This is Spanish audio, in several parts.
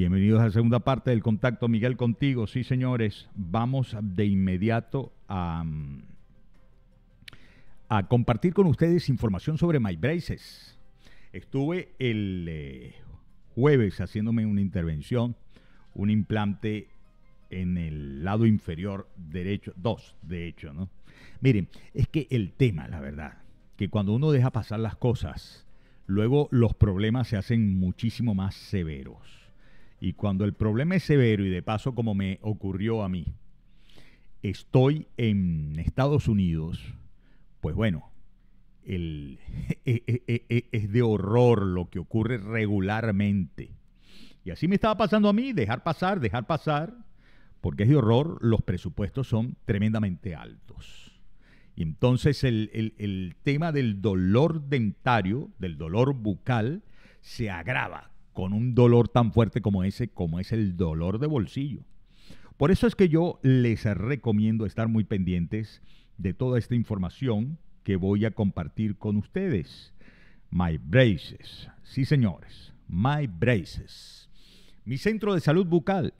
Bienvenidos a la segunda parte del contacto, Miguel, contigo. Sí, señores, vamos de inmediato a, compartir con ustedes información sobre My Braces. Estuve el eh, jueves haciéndome una intervención, un implante en el lado inferior derecho, dos de hecho, ¿no? Miren, es que el tema, la verdad, que cuando uno deja pasar las cosas, luego los problemas se hacen muchísimo más severos y cuando el problema es severo y de paso como me ocurrió a mí, estoy en Estados Unidos, pues bueno, e, e, e, es de horror lo que ocurre regularmente. Y así me estaba pasando a mí, dejar pasar, dejar pasar, porque es de horror, los presupuestos son tremendamente altos. Y entonces el tema del dolor dentario, del dolor bucal, se agrava con un dolor tan fuerte como ese, como es el dolor de bolsillo. Por eso es que yo les recomiendo estar muy pendientes de toda esta información que voy a compartir con ustedes. My Braces. Sí, señores. My Braces. Mi centro de salud bucal.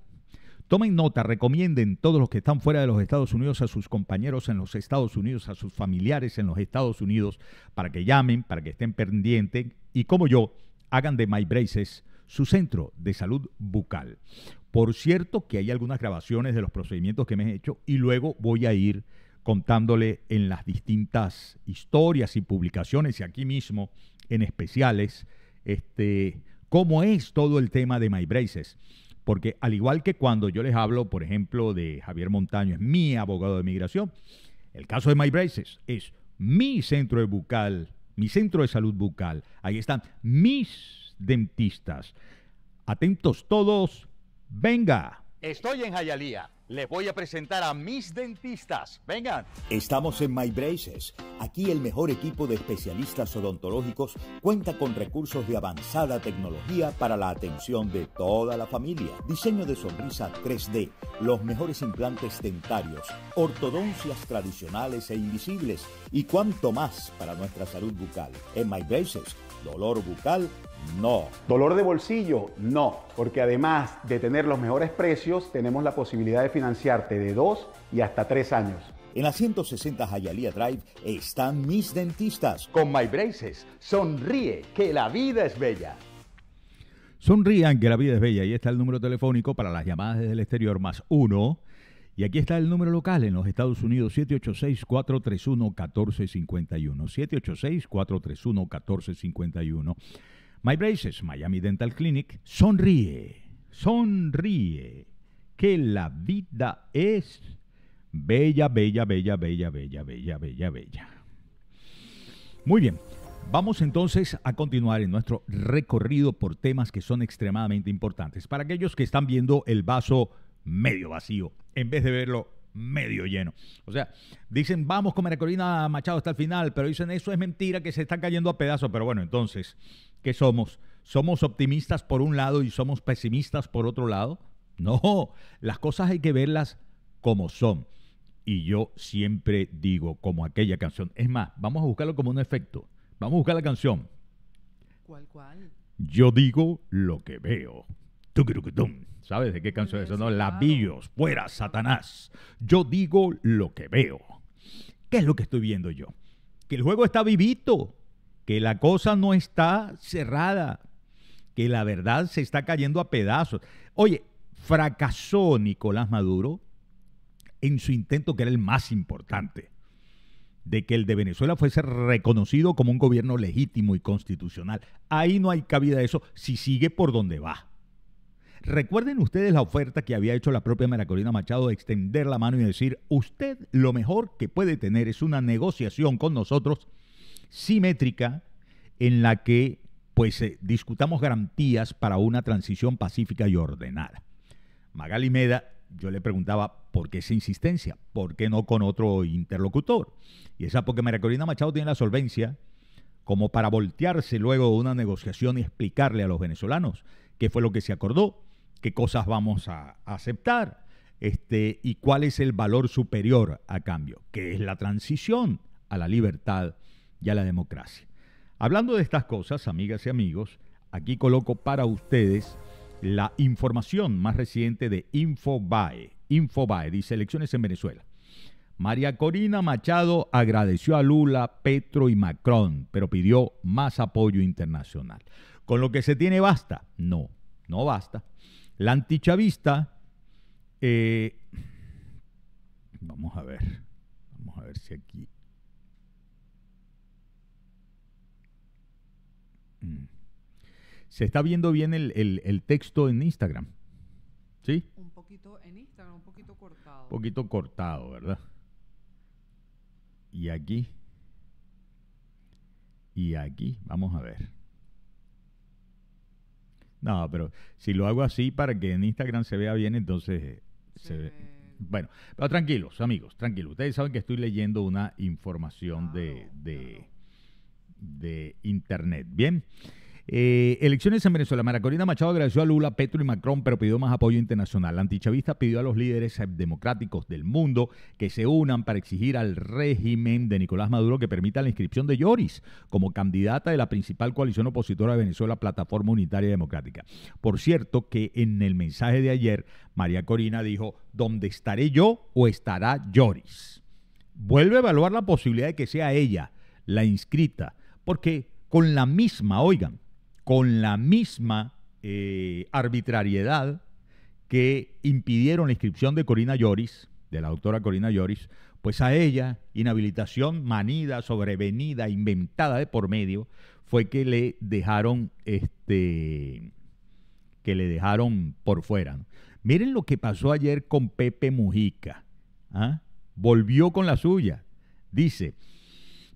Tomen nota, recomienden todos los que están fuera de los Estados Unidos a sus compañeros en los Estados Unidos, a sus familiares en los Estados Unidos, para que llamen, para que estén pendientes y como yo, hagan de My Braces su centro de salud bucal. Por cierto que hay algunas grabaciones de los procedimientos que me he hecho y luego voy a ir contándole en las distintas historias y publicaciones y aquí mismo en especiales este cómo es todo el tema de My Braces, porque al igual que cuando yo les hablo, por ejemplo, de Javier Montaño, es mi abogado de migración, el caso de My Braces es mi centro de bucal, mi centro de salud bucal. Ahí están mis dentistas. Atentos todos, venga. Estoy en Jayalía. Les voy a presentar a mis dentistas. Vengan. Estamos en My Braces. Aquí el mejor equipo de especialistas odontológicos cuenta con recursos de avanzada tecnología para la atención de toda la familia. Diseño de sonrisa 3D, los mejores implantes dentarios, ortodoncias tradicionales e invisibles y cuanto más para nuestra salud bucal. En My Braces, dolor bucal no. ¿Dolor de bolsillo? No, porque además de tener los mejores precios, tenemos la posibilidad de financiarte de dos y hasta tres años. En la 160 Hialeah Drive están mis dentistas. Con My Braces, sonríe que la vida es bella. Sonrían que la vida es bella. Ahí está el número telefónico para las llamadas desde el exterior, más uno. Y aquí está el número local en los Estados Unidos, 786-431-1451. 786-431-1451. My Braces, Miami Dental Clinic, sonríe, sonríe, que la vida es bella, bella, bella, bella, bella, bella, bella, bella. Muy bien, vamos entonces a continuar en nuestro recorrido por temas que son extremadamente importantes para aquellos que están viendo el vaso medio vacío en vez de verlo medio lleno. O sea, dicen, vamos con María Corina Machado hasta el final, pero dicen, eso es mentira, que se está cayendo a pedazos. Pero bueno, entonces, ¿qué somos? ¿Somos optimistas por un lado y somos pesimistas por otro lado? No, las cosas hay que verlas como son. Y yo siempre digo, como aquella canción. Es más, vamos a buscarlo como un efecto. Vamos a buscar la canción. ¿Cuál, cuál? Yo digo lo que veo. ¿Sabes de qué canción es eso? No, labillos, fuera, Satanás. Yo digo lo que veo. ¿Qué es lo que estoy viendo yo? Que el juego está vivito, que la cosa no está cerrada, que la verdad se está cayendo a pedazos. Oye, fracasó Nicolás Maduro en su intento que era el más importante, de que el de Venezuela fuese reconocido como un gobierno legítimo y constitucional. Ahí no hay cabida de eso si sigue por donde va. Recuerden ustedes la oferta que había hecho la propia María Machado de extender la mano y decir, usted lo mejor que puede tener es una negociación con nosotros simétrica en la que pues eh, discutamos garantías para una transición pacífica y ordenada. Magali Meda, yo le preguntaba, ¿por qué esa insistencia? ¿Por qué no con otro interlocutor? Y esa porque María Machado tiene la solvencia como para voltearse luego de una negociación y explicarle a los venezolanos qué fue lo que se acordó qué cosas vamos a aceptar este, y cuál es el valor superior a cambio, que es la transición a la libertad y a la democracia. Hablando de estas cosas, amigas y amigos, aquí coloco para ustedes la información más reciente de Infobae. Infobae dice elecciones en Venezuela. María Corina Machado agradeció a Lula, Petro y Macron, pero pidió más apoyo internacional. ¿Con lo que se tiene basta? No, no basta. La antichavista, eh, vamos a ver, vamos a ver si aquí... Mm. Se está viendo bien el, texto en Instagram. ¿Sí? Un poquito en Instagram, un poquito cortado. Un poquito cortado, ¿verdad? Y aquí. Y aquí, vamos a ver. No, pero si lo hago así para que en Instagram se vea bien, entonces eh, se, Bueno, pero tranquilos, amigos, tranquilos. Ustedes saben que estoy leyendo una información ah, de, de, de Internet. Bien. Eh, elecciones en Venezuela. Corina Machado agradeció a Lula, Petro y Macron, pero pidió más apoyo internacional. La antichavista pidió a los líderes democráticos del mundo que se unan para exigir al régimen de Nicolás Maduro que permita la inscripción de Lloris como candidata de la principal coalición opositora de Venezuela, Plataforma Unitaria Democrática. Por cierto, que en el mensaje de ayer, María Corina dijo: ¿Dónde estaré yo o estará Lloris? Vuelve a evaluar la posibilidad de que sea ella la inscrita, porque con la misma, oigan, con la misma eh, arbitrariedad que impidieron la inscripción de Corina Lloris, de la doctora Corina Lloris, pues a ella, inhabilitación manida, sobrevenida, inventada de por medio, fue que le dejaron este que le dejaron por fuera. Miren lo que pasó ayer con Pepe Mujica. ¿ah? Volvió con la suya. Dice,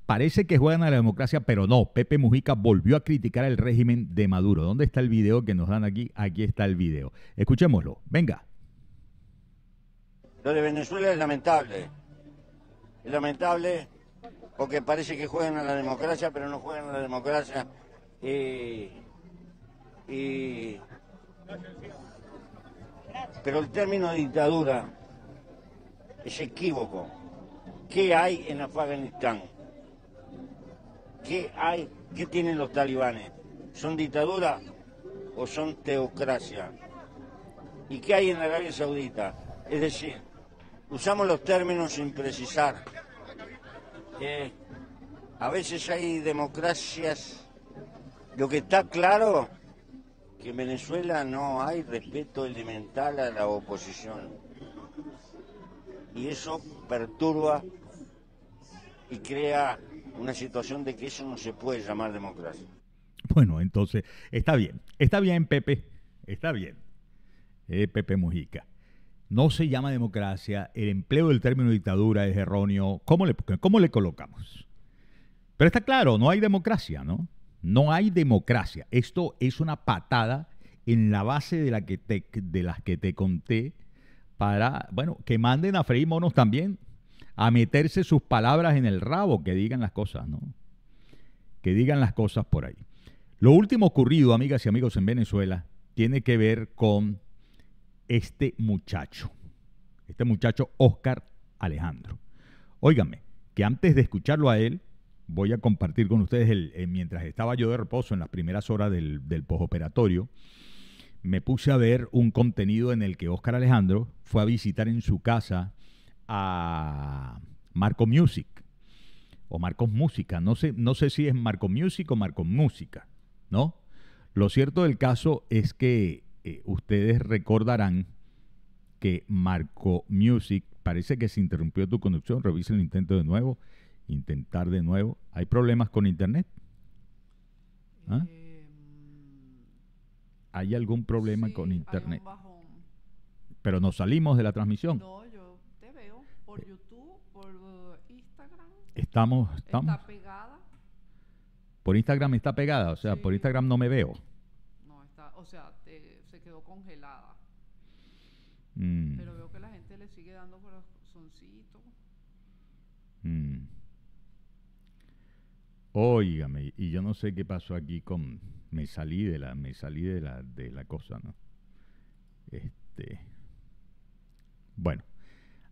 Parece que juegan a la democracia, pero no. Pepe Mujica volvió a criticar el régimen de Maduro. ¿Dónde está el video que nos dan aquí? Aquí está el video. Escuchémoslo. Venga. Lo de Venezuela es lamentable. Es lamentable porque parece que juegan a la democracia, pero no juegan a la democracia. Y, pero el término dictadura es equívoco. ¿Qué hay en Afganistán? ¿Qué hay? tienen los talibanes? ¿Son dictadura o son teocracia? ¿Y qué hay en Arabia Saudita? Es decir, usamos los términos sin precisar. a veces hay democracias. Lo que está claro que en Venezuela no hay respeto elemental a la oposición. Y eso perturba y crea una situación de que eso no se puede llamar democracia. Bueno, entonces, está bien, está bien, Pepe, está bien, eh, Pepe Mujica. No se llama democracia, el empleo del término dictadura es erróneo. ¿Cómo le, le colocamos? Pero está claro, no hay democracia, ¿no? No hay democracia. Esto es una patada en la base de, la que te, de las que te conté para, bueno, que manden a freír también a meterse sus palabras en el rabo, que digan las cosas, ¿no? Que digan las cosas por ahí. Lo último ocurrido, amigas y amigos, en Venezuela, tiene que ver con este muchacho, este muchacho Oscar Alejandro. Óigame, que antes de escucharlo a él, voy a compartir con ustedes, eh, mientras estaba yo de reposo en las primeras horas del, del posoperatorio, me puse a ver un contenido en el que Oscar Alejandro fue a visitar en su casa a Marco Music o Marcos Música. No sé, no sé si es Marco Music o Marco Música, ¿no? Lo cierto del caso es que eh, ustedes recordarán que Marco Music parece que se interrumpió tu conducción. Revisa el intento de nuevo. Intentar de nuevo. ¿Hay problemas con internet? ¿Ah? Em, ¿Hay algún problema con internet? Pero nos salimos de la transmisión. No, Estamos, estamos. Está pegada. Por Instagram está pegada, o sea, por Instagram no me veo. No, está, o sea, se quedó congelada. Mm. Pero veo que la gente le sigue dando corazoncito. Mm. Óigame, y yo no sé qué pasó aquí con me salí de la me salí de la de la cosa, ¿no? Este Bueno,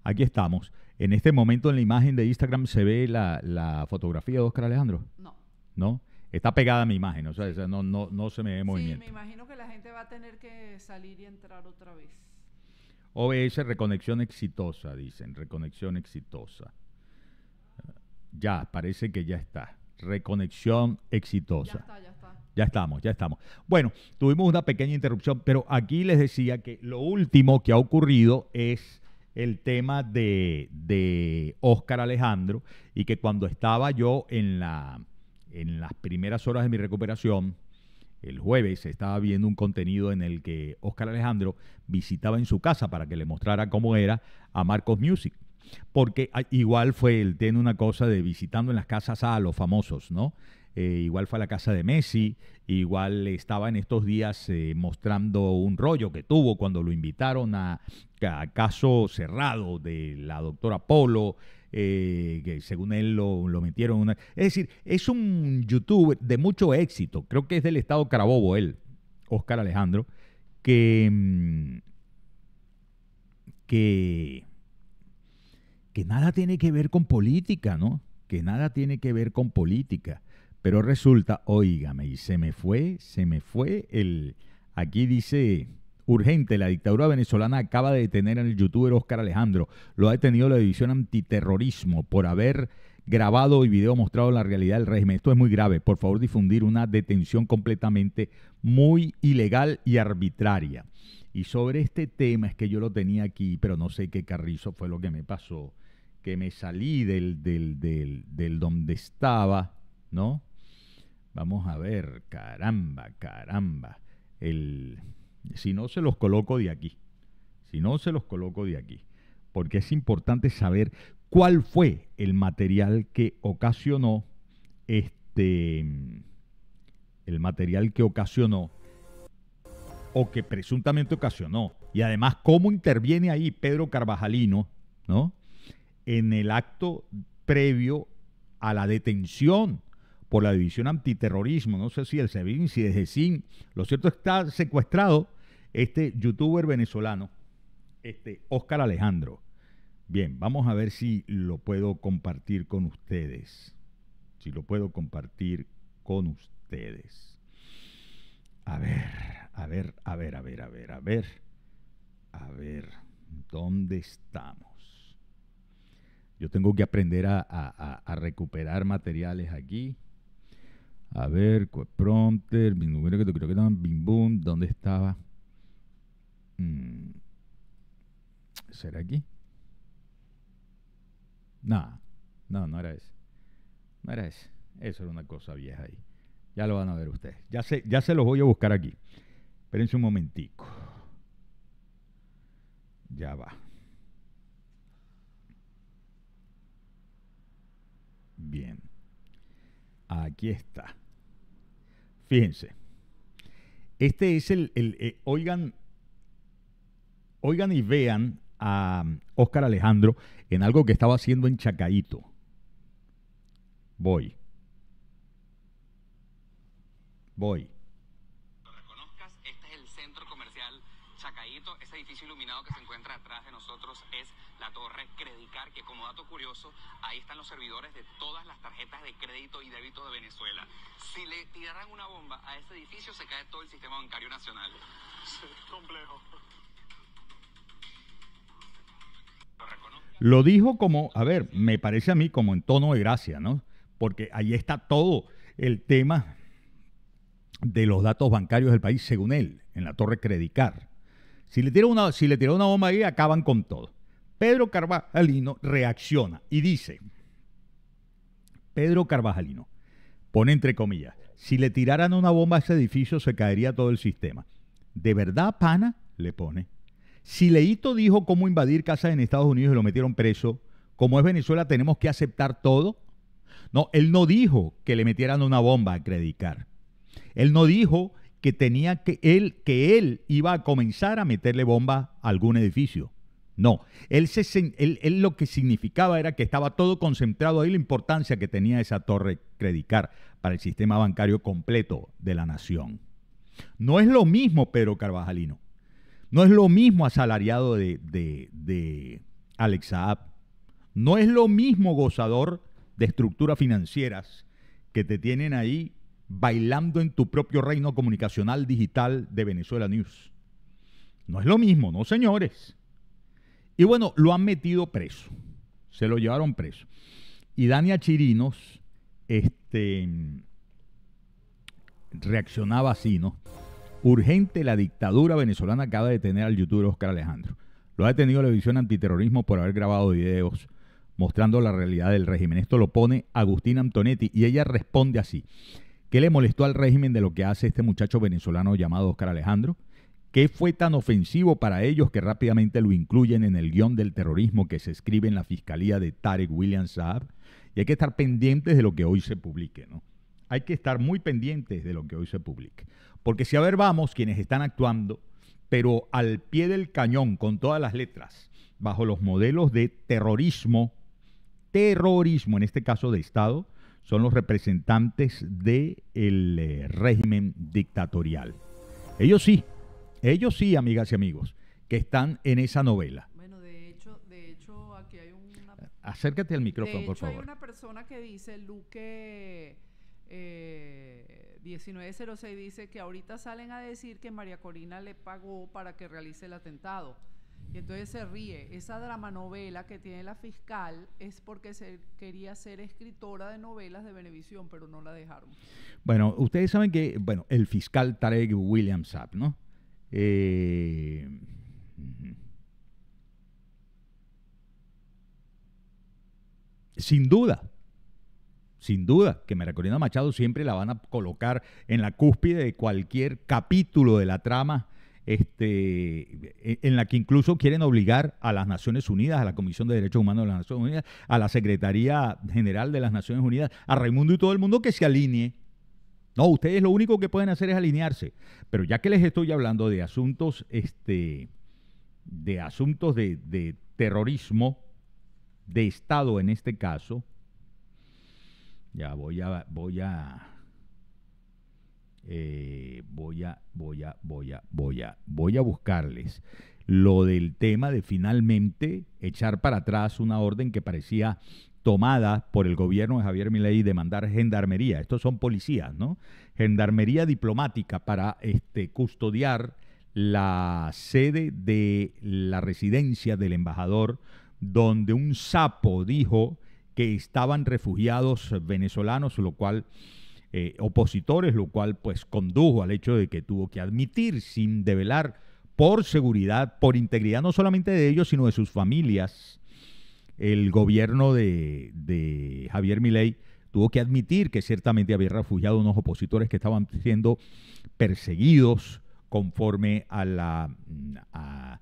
Aquí estamos. En este momento en la imagen de Instagram se ve la, fotografía de Oscar Alejandro. No. ¿No? Está pegada a mi imagen, o sea, no, no, no se me ve movimiento. Sí, me imagino que la gente va a tener que salir y entrar otra vez. OBS, reconexión exitosa, dicen, reconexión exitosa. Ya, parece que ya está. Reconexión exitosa. Ya está, ya está. Ya estamos, ya estamos. Bueno, tuvimos una pequeña interrupción, pero aquí les decía que lo último que ha ocurrido es el tema de, de Oscar Alejandro y que cuando estaba yo en, la, en las primeras horas de mi recuperación, el jueves estaba viendo un contenido en el que Óscar Alejandro visitaba en su casa para que le mostrara cómo era a Marcos Music. Porque ah, igual fue el tiene una cosa de visitando en las casas a los famosos, ¿no? Eh, igual fue a la casa de Messi, igual estaba en estos días eh, mostrando un rollo que tuvo cuando lo invitaron a, caso cerrado de la doctora Polo. Eh, que según él lo, lo metieron. Es decir, es un youtuber de mucho éxito, creo que es del estado Carabobo él, Oscar Alejandro, que, mm, que, que nada tiene que ver con política, ¿no? Que nada tiene que ver con política. Pero resulta, oígame, y se me fue, se me fue el... Aquí dice, urgente, la dictadura venezolana acaba de detener al youtuber Oscar Alejandro. Lo ha detenido la división antiterrorismo por haber grabado y video mostrado la realidad del régimen. Esto es muy grave. Por favor, difundir una detención completamente muy ilegal y arbitraria. Y sobre este tema es que yo lo tenía aquí, pero no sé qué carrizo fue lo que me pasó. Que me salí del, del, del, del donde estaba, ¿no? Vamos a ver, caramba, caramba. El, si no, se los coloco de aquí. Si no, se los coloco de aquí. Porque es importante saber cuál fue el material que ocasionó este. El material que ocasionó o que presuntamente ocasionó. Y además, cómo interviene ahí Pedro Carvajalino, ¿no? En el acto previo a la detención por la División Antiterrorismo, no sé si el SEBIN, si el sin, Lo cierto está secuestrado este youtuber venezolano, este Oscar Alejandro. Bien, vamos a ver si lo puedo compartir con ustedes. Si lo puedo compartir con ustedes. A ver, a ver, a ver, a ver, a ver, a ver. A ver, ¿dónde estamos? Yo tengo que aprender a recuperar materiales aquí. A ver, prompter, número que creo que bim boom, ¿dónde estaba? Mm. ¿Será aquí? No, no, no era ese. No era ese. Eso era una cosa vieja ahí. Ya lo van a ver ustedes. Ya se, ya se los voy a buscar aquí. Espérense un momentico. Ya va. Bien. Aquí está. Fíjense. Este es el, eh, oigan, oigan y vean a um, Óscar Alejandro en algo que estaba haciendo en Chacaito. Voy. Voy. Lo reconozcas, este es el centro comercial Chacaito. Ese edificio iluminado que se encuentra atrás de nosotros es la torre Credicar, que como dato curioso, ahí están los servidores de todas las tarjetas de crédito y débito de Venezuela si le tiraran una bomba a ese edificio, se cae todo el sistema bancario nacional. Sí, complejo. Lo dijo como, a ver, me parece a mí como en tono de gracia, ¿no? Porque ahí está todo el tema de los datos bancarios del país, según él, en la torre Credicar. Si le tiran una, si le una bomba ahí, acaban con todo. Pedro Carvajalino reacciona y dice, Pedro Carvajalino, pone entre comillas, si le tiraran una bomba a ese edificio se caería todo el sistema. ¿De verdad, pana? le pone. Si Leito dijo cómo invadir casas en Estados Unidos y lo metieron preso, como es Venezuela tenemos que aceptar todo. No, él no dijo que le metieran una bomba a Credicar. Él no dijo que tenía que él que él iba a comenzar a meterle bomba a algún edificio. No, él, lo que significaba era que estaba todo concentrado ahí, la importancia que tenía esa torre Credicar para el sistema bancario completo de la nación. No es lo mismo Pedro Carvajalino, no es lo mismo asalariado de, de, de no es lo mismo gozador de estructuras financieras que te tienen ahí bailando en tu propio reino comunicacional digital de Venezuela News. No es lo mismo, no señores. Y bueno, lo han metido preso. Se lo llevaron preso. Y Dania Chirinos este, reaccionaba así, ¿no? Urgente, la dictadura venezolana acaba de detener al youtuber Oscar Alejandro. Lo ha detenido la división antiterrorismo por haber grabado videos mostrando la realidad del régimen. Esto lo pone Agustín Antonetti y ella responde así. ¿Qué le molestó al régimen de lo que hace este muchacho venezolano llamado Oscar Alejandro? ¿Qué fue tan ofensivo para ellos que rápidamente lo incluyen en el guión del terrorismo que se escribe en la fiscalía de Tarek William Saab? Y hay que estar pendientes de lo que hoy se publique, ¿no? Hay que estar muy pendientes de lo que hoy se publique. Porque si a ver vamos, quienes están actuando, pero al pie del cañón, con todas las letras, bajo los modelos de terrorismo, terrorismo, en este caso de Estado, son los representantes del de eh, el régimen dictatorial. Ellos sí ellos sí, amigas y amigos, que están en esa novela. Bueno, de hecho, aquí hay una... Acércate al micrófono, hecho, por favor. Hay una persona que dice, Luque 1906, eh, dice que ahorita salen a decir que María Corina le pagó para que realice el atentado. Y entonces se ríe. Esa dramanovela que tiene la fiscal es porque se quería ser escritora de novelas de Benevisión, pero no la dejaron. Bueno, ustedes saben que, bueno, el fiscal Tarek William Saab, ¿no? Eh, sin duda, sin duda, que Maracolina Machado siempre la van a colocar en la cúspide de cualquier capítulo de la trama este, e, en la que incluso quieren obligar a las Naciones Unidas, a la Comisión de Derechos Humanos de las Naciones Unidas, a la Secretaría General de las Naciones Unidas, a Raimundo y todo el mundo que se alinee no, ustedes lo único que pueden hacer es alinearse. Pero ya que les estoy hablando de asuntos, este, de asuntos de, terrorismo, de Estado en este caso, ya voy a, voy a, eh, voy a, voy a, voy a, voy a, voy a buscarles lo del tema de finalmente echar para atrás una orden que parecía tomada por el gobierno de Javier Milei de mandar gendarmería, estos son policías, ¿no? Gendarmería diplomática para este, custodiar la sede de la residencia del embajador, donde un sapo dijo que estaban refugiados venezolanos, lo cual eh, opositores, lo cual pues condujo al hecho de que tuvo que admitir sin develar por seguridad, por integridad no solamente de ellos, sino de sus familias, el gobierno de, Javier Milei tuvo que admitir que ciertamente había refugiado unos opositores que estaban siendo perseguidos conforme a la, a,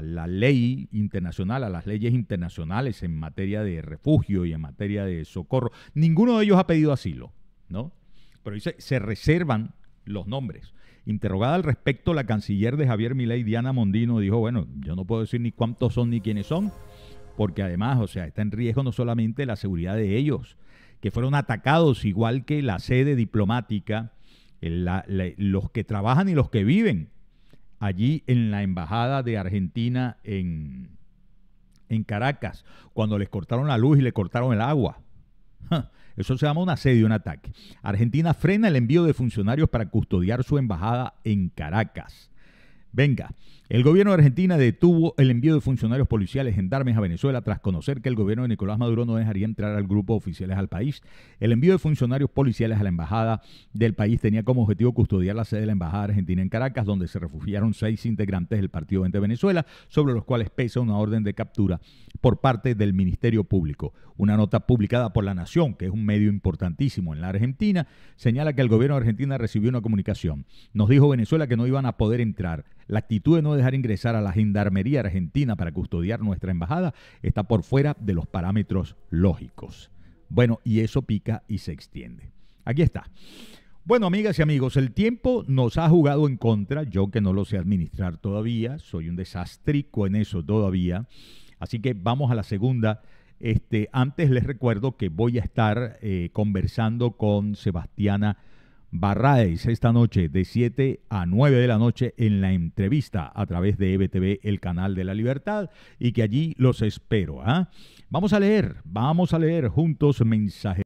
la ley internacional, a las leyes internacionales en materia de refugio y en materia de socorro. Ninguno de ellos ha pedido asilo, ¿no? Pero se reservan los nombres. Interrogada al respecto, la canciller de Javier Milei, Diana Mondino, dijo, bueno, yo no puedo decir ni cuántos son ni quiénes son, porque además, o sea, está en riesgo no solamente la seguridad de ellos, que fueron atacados igual que la sede diplomática, los que trabajan y los que viven allí en la embajada de Argentina en, Caracas, cuando les cortaron la luz y le cortaron el agua. Eso se llama un asedio, un ataque. Argentina frena el envío de funcionarios para custodiar su embajada en Caracas. Venga, el gobierno de Argentina detuvo el envío de funcionarios policiales gendarmes a Venezuela tras conocer que el gobierno de Nicolás Maduro no dejaría entrar al grupo oficiales al país. El envío de funcionarios policiales a la embajada del país tenía como objetivo custodiar la sede de la embajada argentina en Caracas, donde se refugiaron seis integrantes del Partido 20 Venezuela, sobre los cuales pesa una orden de captura por parte del Ministerio Público. Una nota publicada por La Nación, que es un medio importantísimo en la Argentina, señala que el gobierno de Argentina recibió una comunicación. Nos dijo Venezuela que no iban a poder entrar la actitud de no dejar ingresar a la Gendarmería Argentina para custodiar nuestra embajada está por fuera de los parámetros lógicos. Bueno, y eso pica y se extiende. Aquí está. Bueno, amigas y amigos, el tiempo nos ha jugado en contra, yo que no lo sé administrar todavía, soy un desastrico en eso todavía, así que vamos a la segunda. Este, antes les recuerdo que voy a estar eh, conversando con Sebastiana Barraes esta noche de 7 a 9 de la noche en la entrevista a través de EBTV, el canal de la libertad, y que allí los espero. ¿ah? Vamos a leer, vamos a leer juntos mensajes.